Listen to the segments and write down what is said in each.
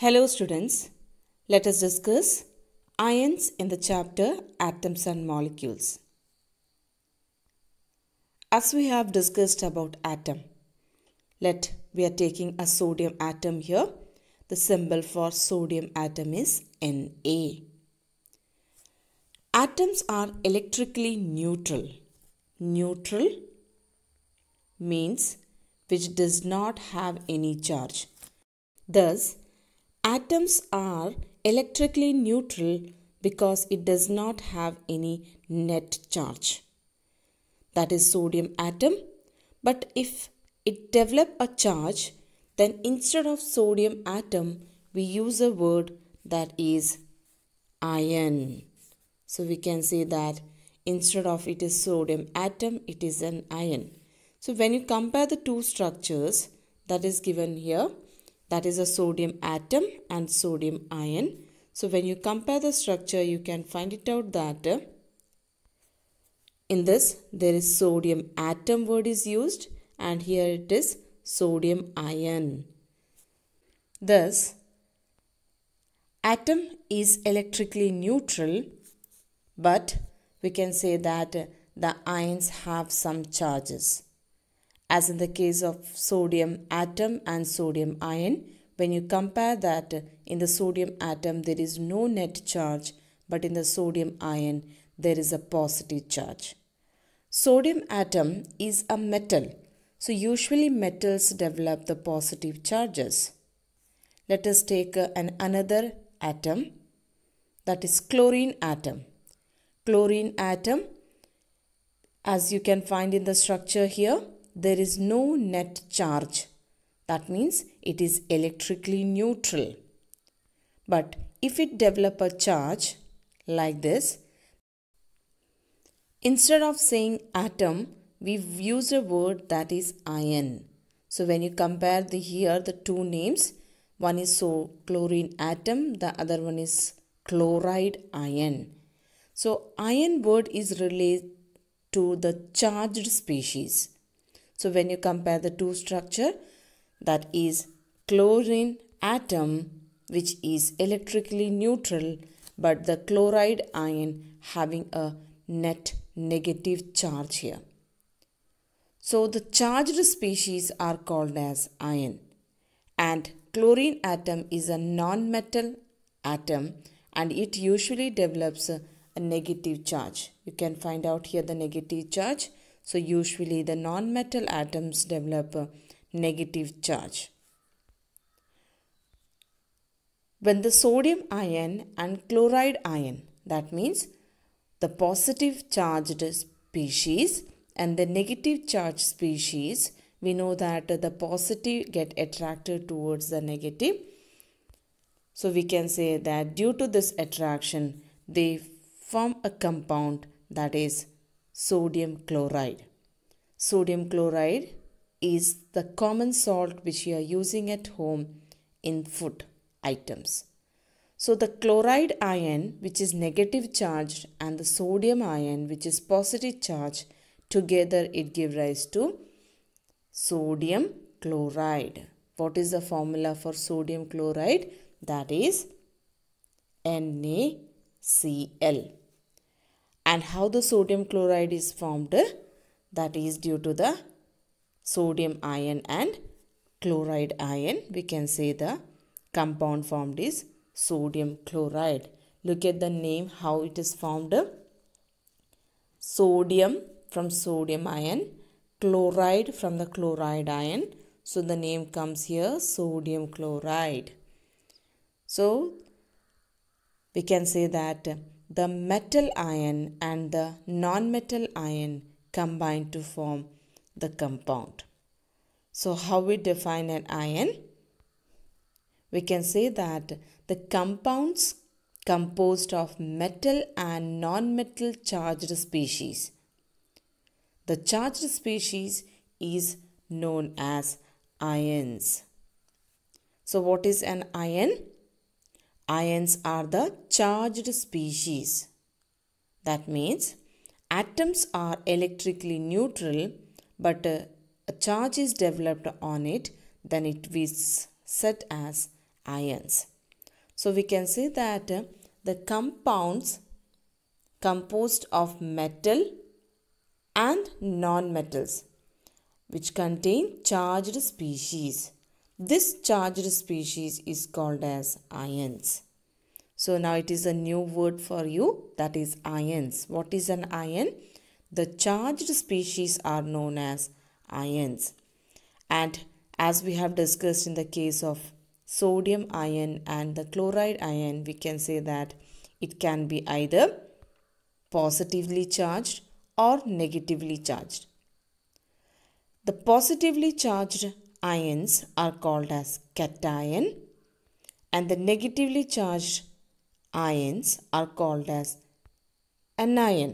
Hello students, let us discuss ions in the chapter atoms and molecules. As we have discussed about atom, let we are taking a sodium atom here. The symbol for sodium atom is Na. Atoms are electrically neutral. Neutral means which does not have any charge. Thus, Atoms are electrically neutral because it does not have any net charge. That is sodium atom. But if it develop a charge, then instead of sodium atom, we use a word that is ion. So we can say that instead of it is sodium atom, it is an ion. So when you compare the two structures that is given here, that is a sodium atom and sodium ion. So when you compare the structure, you can find it out that in this there is sodium atom word is used and here it is sodium ion. Thus, atom is electrically neutral but we can say that the ions have some charges. As in the case of sodium atom and sodium ion, when you compare that in the sodium atom there is no net charge but in the sodium ion there is a positive charge. Sodium atom is a metal so usually metals develop the positive charges. Let us take uh, an another atom that is chlorine atom. Chlorine atom as you can find in the structure here there is no net charge. That means it is electrically neutral. But if it develop a charge like this, instead of saying atom, we use a word that is ion. So when you compare the here the two names, one is so chlorine atom, the other one is chloride ion. So ion word is related to the charged species. So when you compare the two structure, that is chlorine atom which is electrically neutral but the chloride ion having a net negative charge here. So the charged species are called as ion and chlorine atom is a non-metal atom and it usually develops a, a negative charge. You can find out here the negative charge so usually the non-metal atoms develop a negative charge. When the sodium ion and chloride ion, that means the positive charged species and the negative charged species, we know that the positive get attracted towards the negative. So we can say that due to this attraction, they form a compound that is sodium chloride. Sodium chloride is the common salt which you are using at home in food items. So the chloride ion which is negative charged and the sodium ion which is positive charged together it give rise to sodium chloride. What is the formula for sodium chloride? That is NaCl and how the sodium chloride is formed that is due to the sodium ion and chloride ion we can say the compound formed is sodium chloride look at the name how it is formed sodium from sodium ion chloride from the chloride ion so the name comes here sodium chloride so we can say that the metal ion and the non-metal ion combine to form the compound. So how we define an ion? We can say that the compounds composed of metal and non-metal charged species. The charged species is known as ions. So what is an ion? Ions are the charged species. That means atoms are electrically neutral but a, uh, a charge is developed on it then it is set as ions. So we can say that uh, the compounds composed of metal and non-metals which contain charged species this charged species is called as ions. So now it is a new word for you that is ions. What is an ion? The charged species are known as ions. And as we have discussed in the case of sodium ion and the chloride ion, we can say that it can be either positively charged or negatively charged. The positively charged ions are called as cation and the negatively charged ions are called as anion.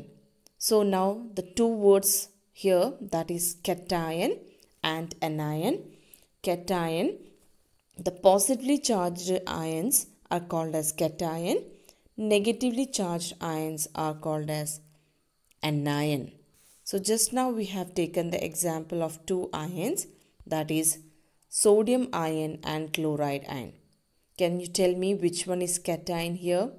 So now the two words here that is cation and anion. Cation, the positively charged ions are called as cation. Negatively charged ions are called as anion. So just now we have taken the example of two ions that is sodium ion and chloride ion. Can you tell me which one is cation here?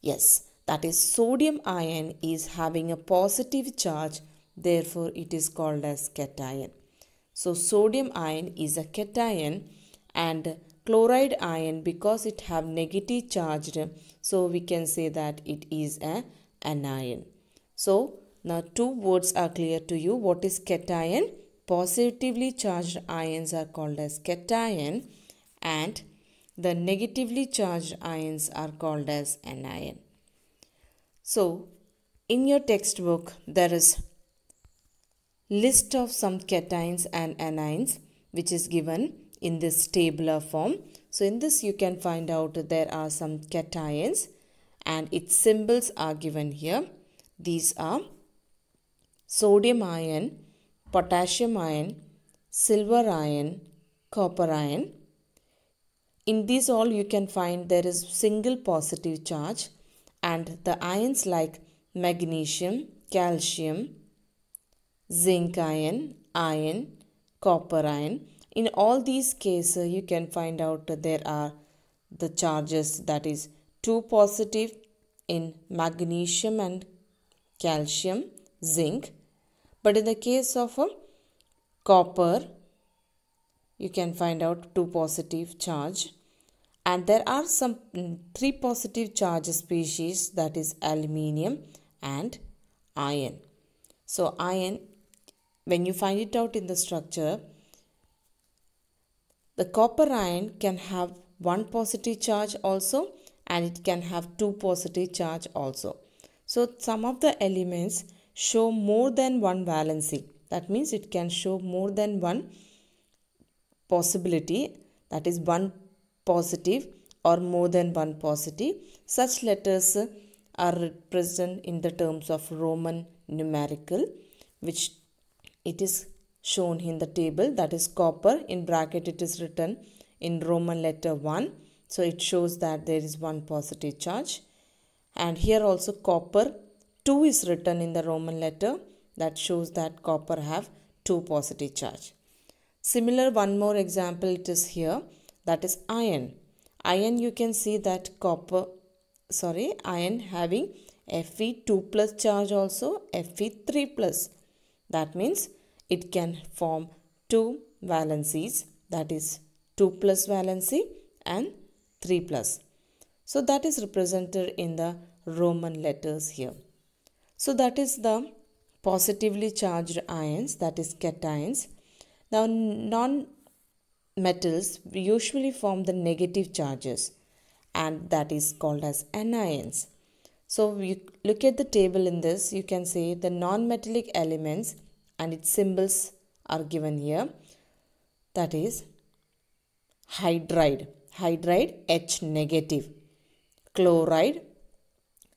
Yes, that is sodium ion is having a positive charge therefore it is called as cation. So sodium ion is a cation and chloride ion because it have negative charge, so we can say that it is a anion. So now two words are clear to you. What is cation? Positively charged ions are called as cation and the negatively charged ions are called as anion. So in your textbook there is list of some cations and anions which is given in this tabular form. So in this you can find out there are some cations and its symbols are given here. These are sodium ion, potassium ion, silver ion, copper ion. In these all you can find there is single positive charge and the ions like magnesium, calcium, zinc ion, iron, copper ion. In all these cases you can find out there are the charges that is 2 positive in magnesium and calcium, zinc but in the case of a copper, you can find out two positive charge. And there are some mm, three positive charge species that is aluminium and iron. So iron, when you find it out in the structure, the copper ion can have one positive charge also and it can have two positive charge also. So some of the elements show more than one valency. That means it can show more than one possibility, that is one positive or more than one positive. Such letters are represented in the terms of Roman numerical, which it is shown in the table, that is copper. In bracket, it is written in Roman letter 1. So it shows that there is one positive charge. And here also copper 2 is written in the Roman letter that shows that copper have two positive charge. Similar one more example it is here that is iron. Iron you can see that copper sorry iron having Fe2 plus charge also Fe3 plus. That means it can form two valencies that is 2 plus valency and 3 plus. So that is represented in the Roman letters here. So that is the positively charged ions, that is cations. Now non-metals usually form the negative charges and that is called as anions. So you look at the table in this, you can see the non-metallic elements and its symbols are given here. That is hydride, hydride H negative, chloride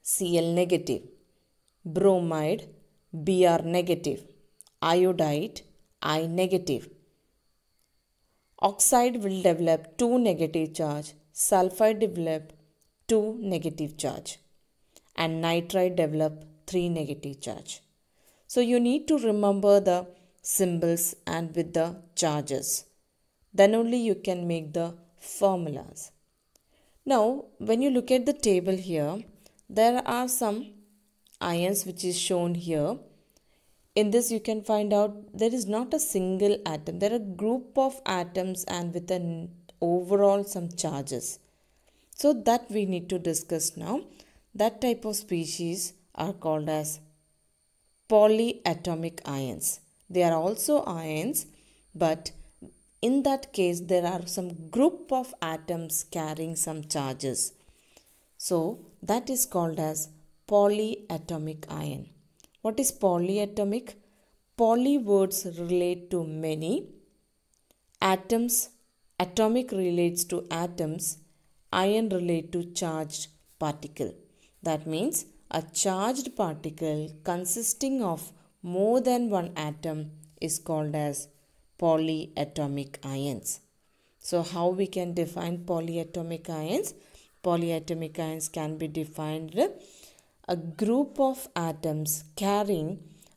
Cl negative, bromide Br negative, iodide I negative. Oxide will develop two negative charge, sulfide develop two negative charge and nitride develop three negative charge. So you need to remember the symbols and with the charges. Then only you can make the formulas. Now when you look at the table here, there are some ions which is shown here. In this you can find out there is not a single atom. There are group of atoms and with an overall some charges. So that we need to discuss now. That type of species are called as polyatomic ions. They are also ions but in that case there are some group of atoms carrying some charges. So that is called as polyatomic ion. What is polyatomic? Poly words relate to many. Atoms, atomic relates to atoms. Ion relate to charged particle. That means a charged particle consisting of more than one atom is called as polyatomic ions. So how we can define polyatomic ions? Polyatomic ions can be defined a group of atoms carrying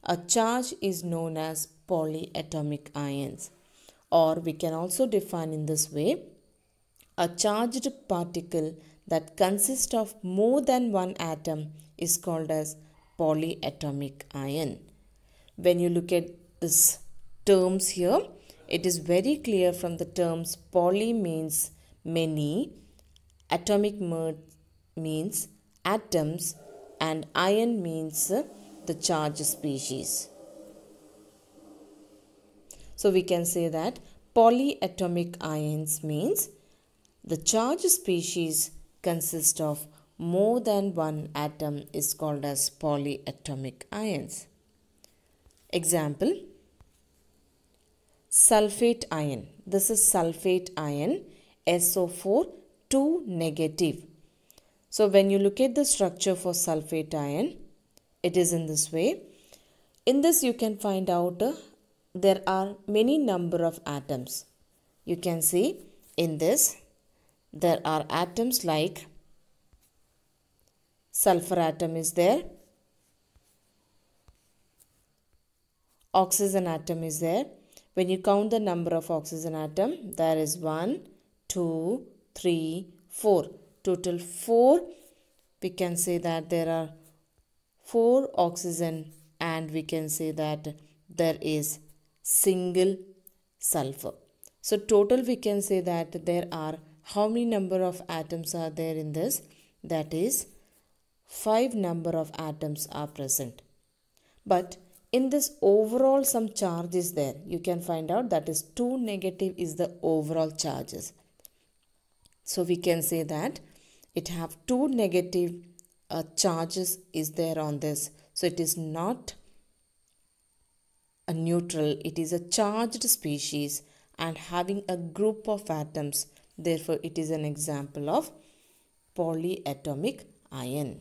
a charge is known as polyatomic ions or we can also define in this way a charged particle that consists of more than one atom is called as polyatomic ion. When you look at these terms here, it is very clear from the terms poly means many, atomic means atoms and ion means the charged species. So we can say that polyatomic ions means the charged species consist of more than one atom is called as polyatomic ions. Example Sulfate ion. This is sulfate ion SO4 2 negative. So when you look at the structure for sulfate ion, it is in this way. In this you can find out uh, there are many number of atoms. You can see in this there are atoms like sulfur atom is there, oxygen atom is there. When you count the number of oxygen atom, there is 1, 2, 3, 4 total 4 we can say that there are 4 oxygen and we can say that there is single sulfur so total we can say that there are how many number of atoms are there in this that is 5 number of atoms are present but in this overall some charge is there you can find out that is 2 negative is the overall charges so we can say that it have two negative uh, charges is there on this so it is not a neutral it is a charged species and having a group of atoms therefore it is an example of polyatomic ion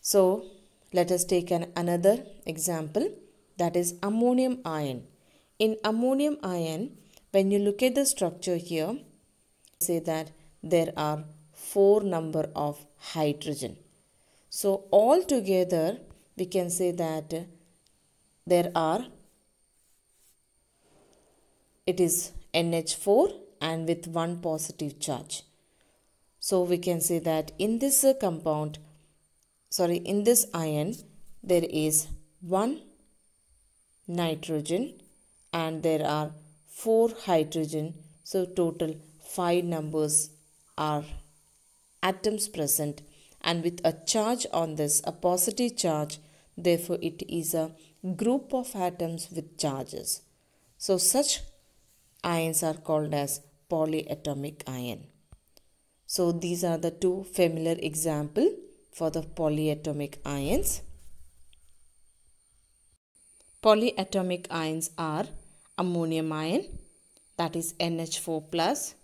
so let us take an another example that is ammonium ion in ammonium ion when you look at the structure here say that there are 4 number of hydrogen. So all together we can say that there are it is NH4 and with one positive charge. So we can say that in this compound sorry in this ion there is one nitrogen and there are four hydrogen so total five numbers are atoms present and with a charge on this a positive charge therefore it is a group of atoms with charges so such ions are called as polyatomic ion so these are the two familiar example for the polyatomic ions polyatomic ions are ammonium ion that is NH4 plus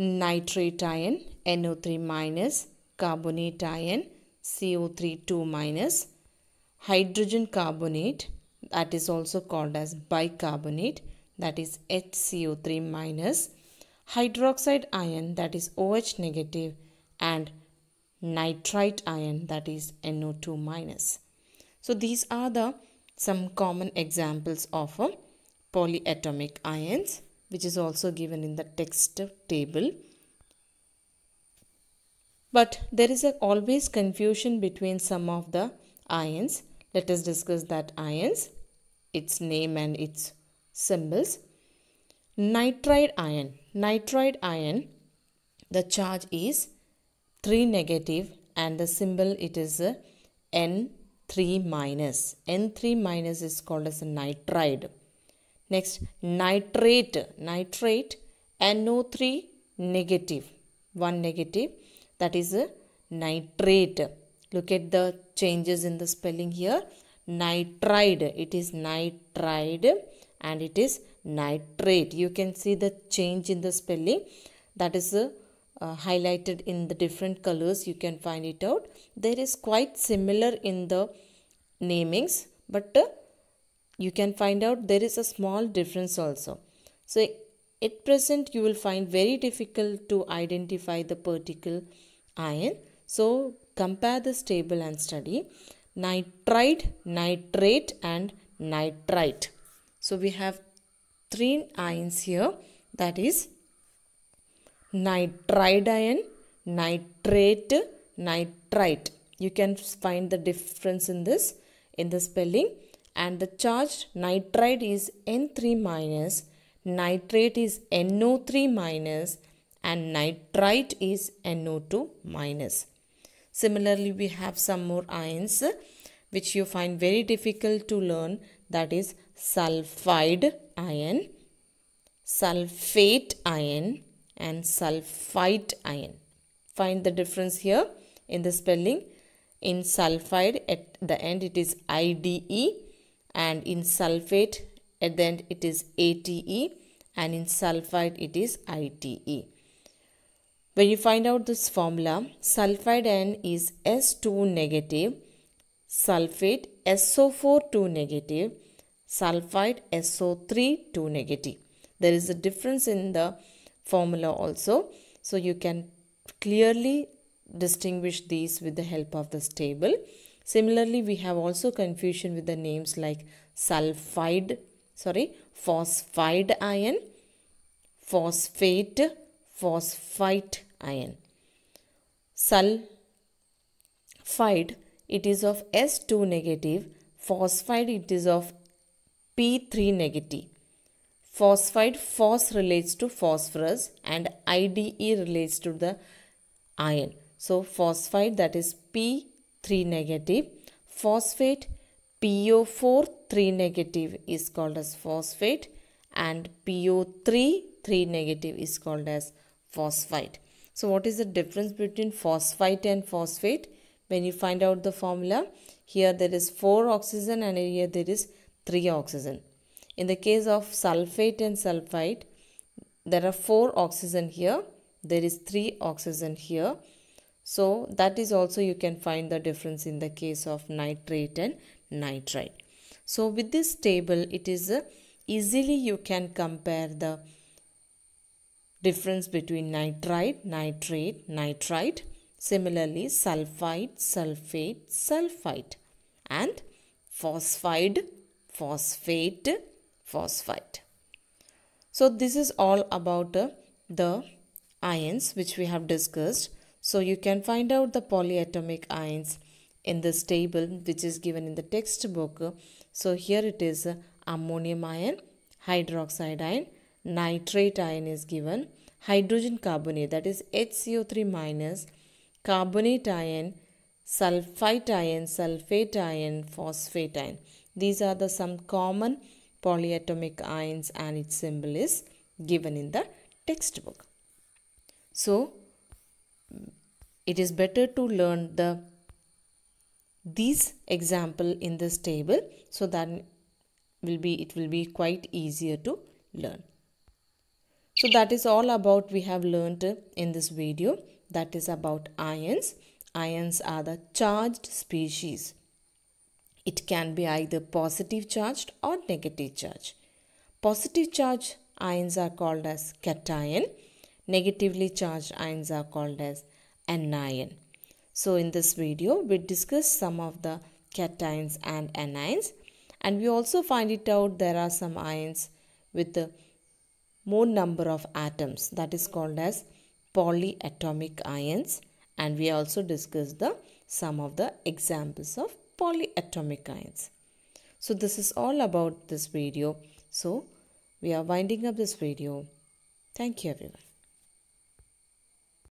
nitrate ion NO3 minus, carbonate ion CO3 2 minus, hydrogen carbonate that is also called as bicarbonate that is HCO3 minus, hydroxide ion that is OH negative and nitrite ion that is NO2 minus. So these are the some common examples of um, polyatomic ions which is also given in the text table. But there is always confusion between some of the ions. Let us discuss that ions, its name and its symbols. Nitride ion. Nitride ion, the charge is 3 negative and the symbol it is N3 minus. N3 minus is called as a nitride. Next, nitrate, nitrate, NO3 negative, 1 negative, that is a nitrate. Look at the changes in the spelling here. Nitride, it is nitride and it is nitrate. You can see the change in the spelling that is a uh, highlighted in the different colors. You can find it out. There is quite similar in the namings but uh, you can find out there is a small difference also. So at present you will find very difficult to identify the particle ion. So compare this table and study nitride, nitrate and nitrite. So we have three ions here that is nitride ion, nitrate, nitrite. You can find the difference in this in the spelling and the charged nitride is N3 minus, nitrate is NO3 minus and nitrite is NO2 minus. Similarly, we have some more ions which you find very difficult to learn that is sulfide ion, sulfate ion and sulfite ion. Find the difference here in the spelling. In sulfide at the end it is IDE and in sulfate at then it is ATE and in sulfide it is ITE. When you find out this formula, sulfide N is S2 negative, sulfate SO4 2 negative, sulfide SO3 2 negative. There is a difference in the formula also. So you can clearly distinguish these with the help of this table. Similarly, we have also confusion with the names like sulfide, sorry, phosphide ion, phosphate, phosphite ion. Sulfide, it is of S2 negative. Phosphide, it is of P3 negative. Phosphide, phos relates to phosphorus and IDE relates to the iron. So, phosphide that is P 3 negative. Phosphate PO4 3 negative is called as phosphate and PO3 3 negative is called as phosphite. So what is the difference between phosphite and phosphate? When you find out the formula, here there is 4 oxygen and here there is 3 oxygen. In the case of sulfate and sulfite, there are 4 oxygen here, there is 3 oxygen here so that is also you can find the difference in the case of nitrate and nitrite. So with this table it is uh, easily you can compare the difference between nitrite, nitrate, nitrite. Similarly sulfide, sulfate, sulfite and phosphide, phosphate, phosphite. So this is all about uh, the ions which we have discussed. So you can find out the polyatomic ions in this table which is given in the textbook. So here it is ammonium ion, hydroxide ion, nitrate ion is given, hydrogen carbonate that is HCO3 minus, carbonate ion, sulfite ion, sulfate ion, phosphate ion. These are the some common polyatomic ions and its symbol is given in the textbook. So it is better to learn the these example in this table so that will be it will be quite easier to learn. So that is all about we have learned in this video that is about ions. Ions are the charged species. It can be either positive charged or negative charge. Positive charge ions are called as cation. Negatively charged ions are called as anion. So in this video, we discuss some of the cations and anions and we also find it out there are some ions with more number of atoms that is called as polyatomic ions and we also discuss the some of the examples of polyatomic ions. So this is all about this video. So we are winding up this video. Thank you everyone.